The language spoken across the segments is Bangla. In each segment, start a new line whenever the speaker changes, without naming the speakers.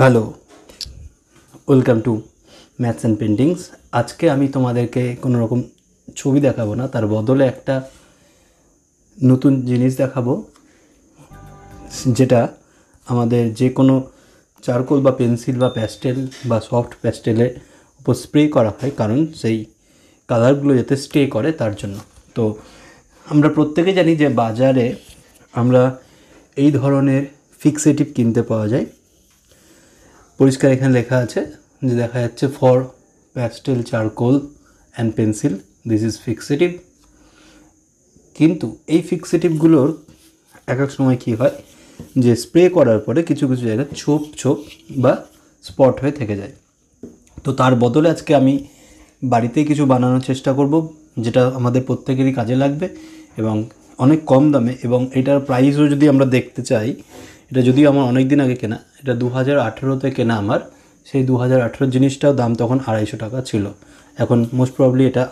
Hello welcome to maths and paintings আজকে আমি তোমাদেরকে কোনো রকম ছবি দেখাবো না তার বদলে একটা নতুন জিনিস দেখাবো যেটা আমাদের যে কোনো চারকোল বা পেন্সিল বা প্যাস্টেল বা সফট প্যাস্টেলের উপর স্প্রে করা হয় কারণ সেই কালারগুলো যাতে স্টে করে তার জন্য তো আমরা প্রত্যেকে জানি যে বাজারে আমরা এই ধরনের ফিক্সেটিভ কিনতে পাওয়া যায় পরিষ্কার এখানে লেখা আছে যে দেখা যাচ্ছে for pastel charcoal and pencil this is fixative কিন্তু এই ফিক্সেটিভগুলোর এক এক সময় কী হয় যে স্প্রে করার পরে কিছু কিছু জায়গায় ছোপ ছোপ বা স্পট হয়ে থেকে যায় তো তার বদলে আজকে আমি বাড়িতে কিছু বানানোর চেষ্টা করব যেটা আমাদের প্রত্যেকেরই কাজে লাগবে এবং অনেক কম দামে এবং এটার প্রাইসও যদি আমরা দেখতে চাই এটা যদিও আমার অনেক দিন আগে কেনা এটা দু হাজার আঠেরোতে কেনা আমার সেই দু হাজার আঠেরো জিনিসটাও দাম তখন আড়াইশো টাকা ছিল এখন মোস্ট প্রবলি এটা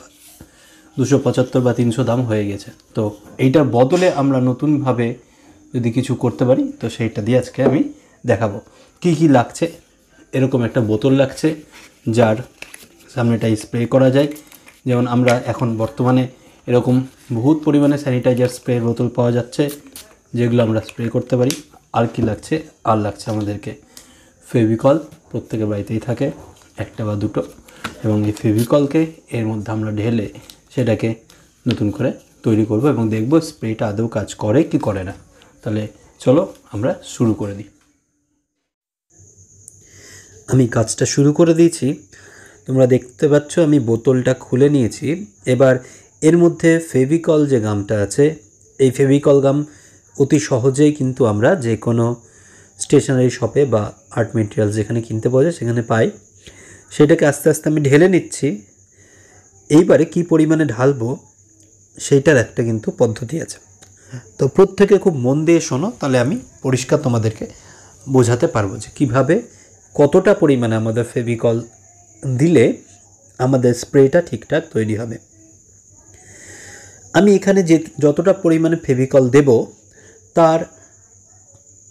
দুশো পঁচাত্তর বা তিনশো দাম হয়ে গেছে তো এইটার বদলে আমরা নতুনভাবে যদি কিছু করতে পারি তো সেইটা দিয়ে আজকে আমি দেখাবো কি কি লাগছে এরকম একটা বোতল লাগছে যার সামনেটা স্প্রে করা যায় যেমন আমরা এখন বর্তমানে এরকম বহুত পরিমাণে স্যানিটাইজার স্প্রে বোতল পাওয়া যাচ্ছে যেগুলো আমরা স্প্রে করতে পারি আর কি লাগছে আর লাগছে আমাদেরকে ফেভিকল প্রত্যেকের বাড়িতেই থাকে একটা বা দুটো এবং এই ফেভিকলকে এর মধ্যে আমরা ঢেলে সেটাকে নতুন করে তৈরি করব এবং দেখব স্প্রেটা আদৌ কাজ করে কি করে না তাহলে চলো আমরা শুরু করে দিই আমি কাজটা শুরু করে দিয়েছি তোমরা দেখতে পাচ্ছ আমি বোতলটা খুলে নিয়েছি এবার এর মধ্যে ফেভিকল যে গামটা আছে এই ফেভিকল গাম অতি সহজেই কিন্তু আমরা যে কোনো স্টেশনারি শপে বা আর্ট মেটেরিয়াল যেখানে কিনতে পাওয়া যায় সেখানে পাই সেটাকে আস্তে আস্তে আমি ঢেলে নিচ্ছি এইবারে কি পরিমাণে ঢালবো সেইটার একটা কিন্তু পদ্ধতি আছে তো প্রত্যেকে খুব মন দিয়ে শোনো তাহলে আমি পরিষ্কার তোমাদেরকে বোঝাতে পারবো যে কীভাবে কতটা পরিমাণে আমাদের ফেভিকল দিলে আমাদের স্প্রেটা ঠিকঠাক তৈরি হবে আমি এখানে যে যতটা পরিমাণে ফেভিকল দেব তার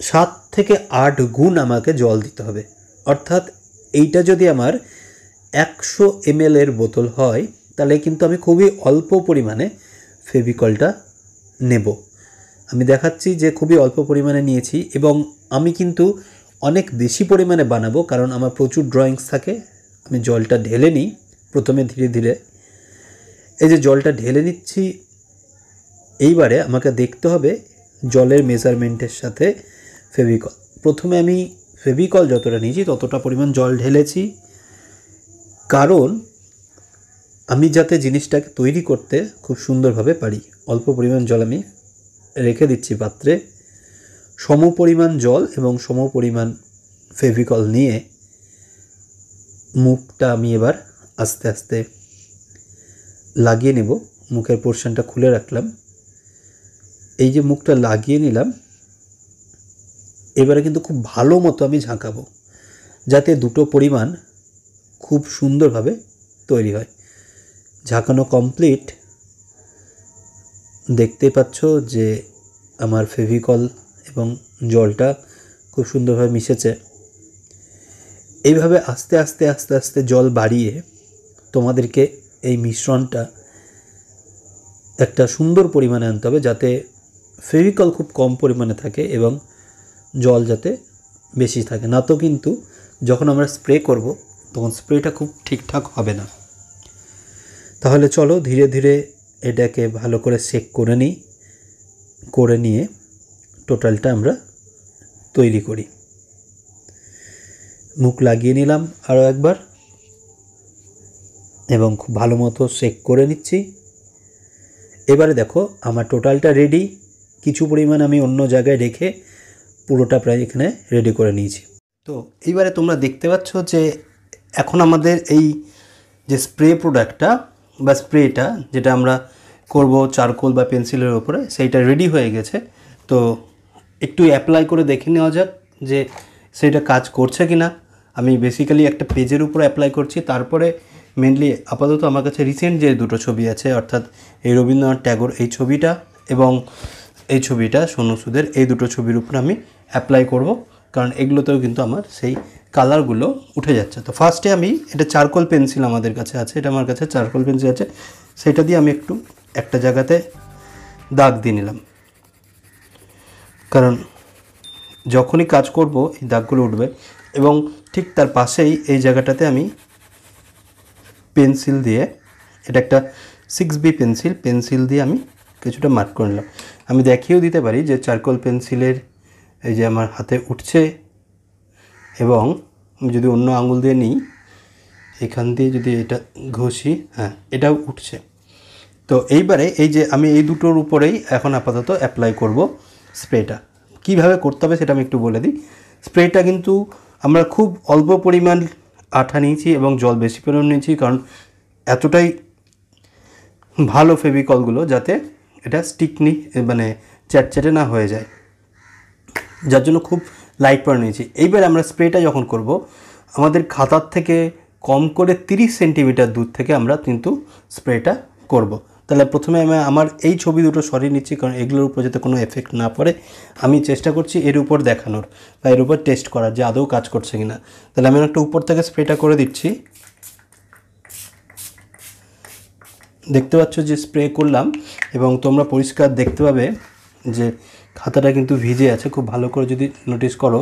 সাত থেকে আট গুণ আমাকে জল দিতে হবে অর্থাৎ এইটা যদি আমার একশো এমএলের বোতল হয় তাহলে কিন্তু আমি খুবই অল্প পরিমাণে ফেভিকলটা নেব আমি দেখাচ্ছি যে খুবই অল্প পরিমাণে নিয়েছি এবং আমি কিন্তু অনেক বেশি পরিমাণে বানাবো কারণ আমার প্রচুর ড্রয়িংস থাকে আমি জলটা ঢেলে নিই প্রথমে ধীরে ধীরে এই যে জলটা ঢেলে নিচ্ছি এইবারে আমাকে দেখতে হবে জলের মেজারমেন্টের সাথে ফেভিকল প্রথমে আমি ফেভিকল যতটা নিয়েছি ততটা পরিমাণ জল ঢেলেছি কারণ আমি যাতে জিনিসটাকে তৈরি করতে খুব সুন্দরভাবে পারি অল্প পরিমাণ জল আমি রেখে দিচ্ছি পাত্রে সম পরিমাণ জল এবং সম পরিমাণ ফেভিকল নিয়ে মুখটা আমি এবার আস্তে আস্তে লাগিয়ে নেব মুখের পোর্শনটা খুলে রাখলাম এই যে মুখটা লাগিয়ে নিলাম এবারে কিন্তু খুব ভালো মতো আমি ঝাঁকাবো যাতে দুটো পরিমাণ খুব সুন্দরভাবে তৈরি হয় ঝাঁকানো কমপ্লিট দেখতে পাচ্ছ যে আমার ফেভিকল এবং জলটা খুব সুন্দরভাবে মিশেছে এইভাবে আস্তে আস্তে আস্তে আস্তে জল বাড়িয়ে তোমাদেরকে এই মিশ্রণটা একটা সুন্দর পরিমাণে আনতে হবে যাতে ফেভিকল খুব কম পরিমাণে থাকে এবং জল যাতে বেশি থাকে না তো কিন্তু যখন আমরা স্প্রে করব তখন স্প্রেটা খুব ঠিকঠাক হবে না তাহলে চলো ধীরে ধীরে এটাকে ভালো করে সেক করে নিই করে নিয়ে টোটালটা আমরা তৈরি করি মুখ লাগিয়ে নিলাম আরও একবার এবং খুব ভালো মতো সেক করে নিচ্ছি এবারে দেখো আমার টোটালটা রেডি কিছু পরিমাণ আমি অন্য জায়গায় রেখে পুরোটা প্রায় এখানে রেডি করে নিয়েছি তো এইবারে তোমরা দেখতে পাচ্ছ যে এখন আমাদের এই যে স্প্রে প্রোডাক্টটা বা স্প্রেটা যেটা আমরা করব চারকোল বা পেন্সিলের ওপরে সেইটা রেডি হয়ে গেছে তো একটু অ্যাপ্লাই করে দেখে নেওয়া যাক যে সেটা কাজ করছে কি না আমি বেসিক্যালি একটা পেজের উপর অ্যাপ্লাই করছি তারপরে মেনলি আপাতত আমার কাছে রিসেন্ট যে দুটো ছবি আছে অর্থাৎ এই রবীন্দ্রনাথ ট্যাগর এই ছবিটা এবং এই ছবিটা সুদের এই দুটো ছবির উপর আমি অ্যাপ্লাই করব কারণ এগুলোতেও কিন্তু আমার সেই কালারগুলো উঠে যাচ্ছে তো ফার্স্টে আমি এটা চারকোল পেন্সিল আমাদের কাছে আছে এটা আমার কাছে চারকোল পেন্সিল আছে সেটা দিয়ে আমি একটু একটা জায়গাতে দাগ দিয়ে নিলাম কারণ যখনই কাজ করব এই দাগগুলো উঠবে এবং ঠিক তার পাশেই এই জায়গাটাতে আমি পেন্সিল দিয়ে এটা একটা সিক্স বি পেন্সিল পেন্সিল দিয়ে আমি কিছুটা মার্ক করে নিলাম আমি দেখিয়েও দিতে পারি যে চারকোল পেন্সিলের এই যে আমার হাতে উঠছে এবং যদি অন্য আঙুল দিয়ে নিই এখান দিয়ে যদি এটা ঘষি হ্যাঁ এটাও উঠছে তো এইবারে এই যে আমি এই দুটোর উপরেই এখন আপাতত অ্যাপ্লাই করব স্প্রেটা কিভাবে করতে হবে সেটা আমি একটু বলে দিই স্প্রেটা কিন্তু আমরা খুব অল্প পরিমাণ আঠা নিয়েছি এবং জল বেশি পরিমাণ নিয়েছি কারণ এতটাই ভালো ফেভিকলগুলো যাতে এটা স্টিকনি মানে চ্যাটচ্যাটে না হয়ে যায় যার জন্য খুব লাইট পরে নিয়েছি এইবার আমরা স্প্রেটা যখন করব আমাদের খাতার থেকে কম করে 30 সেন্টিমিটার দূর থেকে আমরা কিন্তু স্প্রেটা করব। তাহলে প্রথমে আমি আমার এই ছবি দুটো সরিয়ে নিচ্ছি কারণ এগুলোর উপর যাতে কোনো এফেক্ট না পড়ে আমি চেষ্টা করছি এর উপর দেখানোর বা এর উপর টেস্ট করার যে আদৌ কাজ করছে কিনা তাহলে আমি একটা উপর থেকে স্প্রেটা করে দিচ্ছি দেখতে পাচ্ছ যে স্প্রে করলাম এবং তোমরা পরিষ্কার দেখতে পাবে যে খাতাটা কিন্তু ভিজে আছে খুব ভালো করে যদি নোটিস করো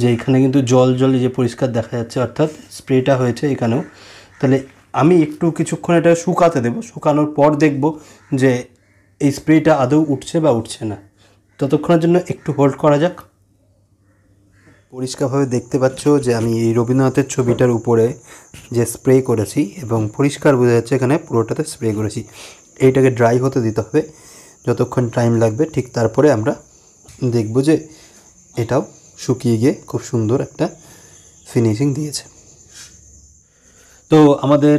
যে এখানে কিন্তু জল জলে যে পরিষ্কার দেখা যাচ্ছে অর্থাৎ স্প্রেটা হয়েছে এখানেও তাহলে আমি একটু কিছুক্ষণ এটা শুকাতে দেবো শুকানোর পর দেখব যে এই স্প্রেটা আদৌ উঠছে বা উঠছে না ততক্ষণের জন্য একটু হোল্ড করা যাক পরিষ্কারভাবে দেখতে পাচ্ছ যে আমি এই রবীন্দ্রনাথের ছবিটার উপরে যে স্প্রে করেছি এবং পরিষ্কার বোঝা যাচ্ছে এখানে পুরোটাতে স্প্রে করেছি এইটাকে ড্রাই হতে দিতে হবে যতক্ষণ টাইম লাগবে ঠিক তারপরে আমরা দেখব যে এটাও শুকিয়ে গিয়ে খুব সুন্দর একটা ফিনিশিং দিয়েছে তো আমাদের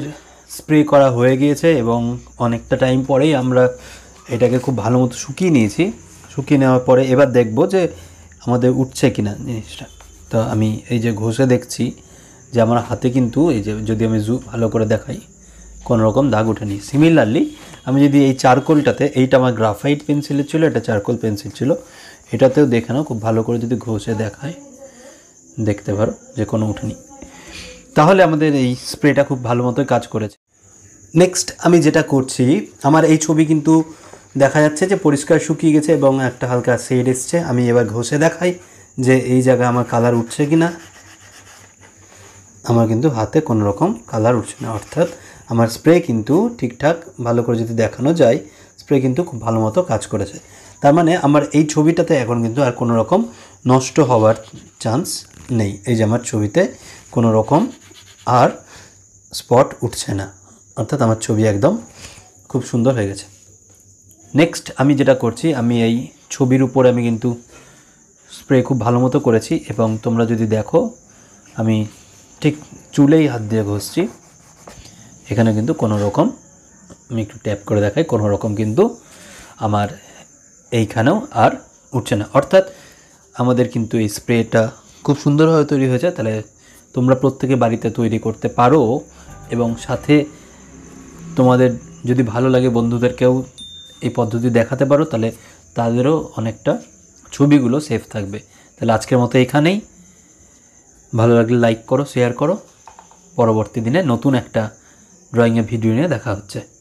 স্প্রে করা হয়ে গিয়েছে এবং অনেকটা টাইম পরেই আমরা এটাকে খুব ভালো মতো শুকিয়ে নিয়েছি শুকিয়ে নেওয়ার পরে এবার দেখব যে আমাদের উঠছে কিনা জিনিসটা তো আমি এই যে ঘষে দেখছি যে আমার হাতে কিন্তু এই যে যদি আমি জু ভালো করে দেখাই কোনো রকম দাগ ওঠেনি সিমিলারলি আমি যদি এই চারকোলটাতে এইটা আমার গ্রাফাইট পেন্সিলের ছিল এটা চারকোল পেন্সিল ছিল এটাতেও দেখে নাও খুব ভালো করে যদি ঘষে দেখায় দেখতে পারো যে কোনো উঠেনি তাহলে আমাদের এই স্প্রেটা খুব ভালো মতোই কাজ করেছে নেক্সট আমি যেটা করছি আমার এই ছবি কিন্তু দেখা যাচ্ছে যে পরিষ্কার শুকিয়ে গেছে এবং একটা হালকা শেড এসছে আমি এবার ঘষে দেখাই যে এই জায়গায় আমার কালার উঠছে কি না আমার কিন্তু হাতে কোনো রকম কালার উঠছে না অর্থাৎ আমার স্প্রে কিন্তু ঠিকঠাক ভালো করে যদি দেখানো যায় স্প্রে কিন্তু খুব ভালো মতো কাজ করেছে তার মানে আমার এই ছবিটাতে এখন কিন্তু আর কোনো রকম নষ্ট হওয়ার চান্স নেই এই যে আমার ছবিতে কোনো রকম আর স্পট উঠছে না অর্থাৎ আমার ছবি একদম খুব সুন্দর হয়ে গেছে নেক্সট আমি যেটা করছি আমি এই ছবির উপরে আমি কিন্তু স্প্রে খুব ভালো মতো করেছি এবং তোমরা যদি দেখো আমি ঠিক চুলেই হাত দিয়ে ঘষছি এখানে কিন্তু কোনো রকম আমি একটু ট্যাপ করে দেখাই কোনো রকম কিন্তু আমার এইখানেও আর উঠছে না অর্থাৎ আমাদের কিন্তু এই স্প্রেটা খুব সুন্দরভাবে তৈরি হয়েছে তাহলে তোমরা প্রত্যেকে বাড়িতে তৈরি করতে পারো এবং সাথে তোমাদের যদি ভালো লাগে বন্ধুদেরকেও এই পদ্ধতি দেখাতে পারো তাহলে তাদেরও অনেকটা ছবিগুলো সেফ থাকবে তাহলে আজকের মতো এখানেই ভালো লাগলে লাইক করো শেয়ার করো পরবর্তী দিনে নতুন একটা ড্রয়িংয়ের ভিডিও নিয়ে দেখা হচ্ছে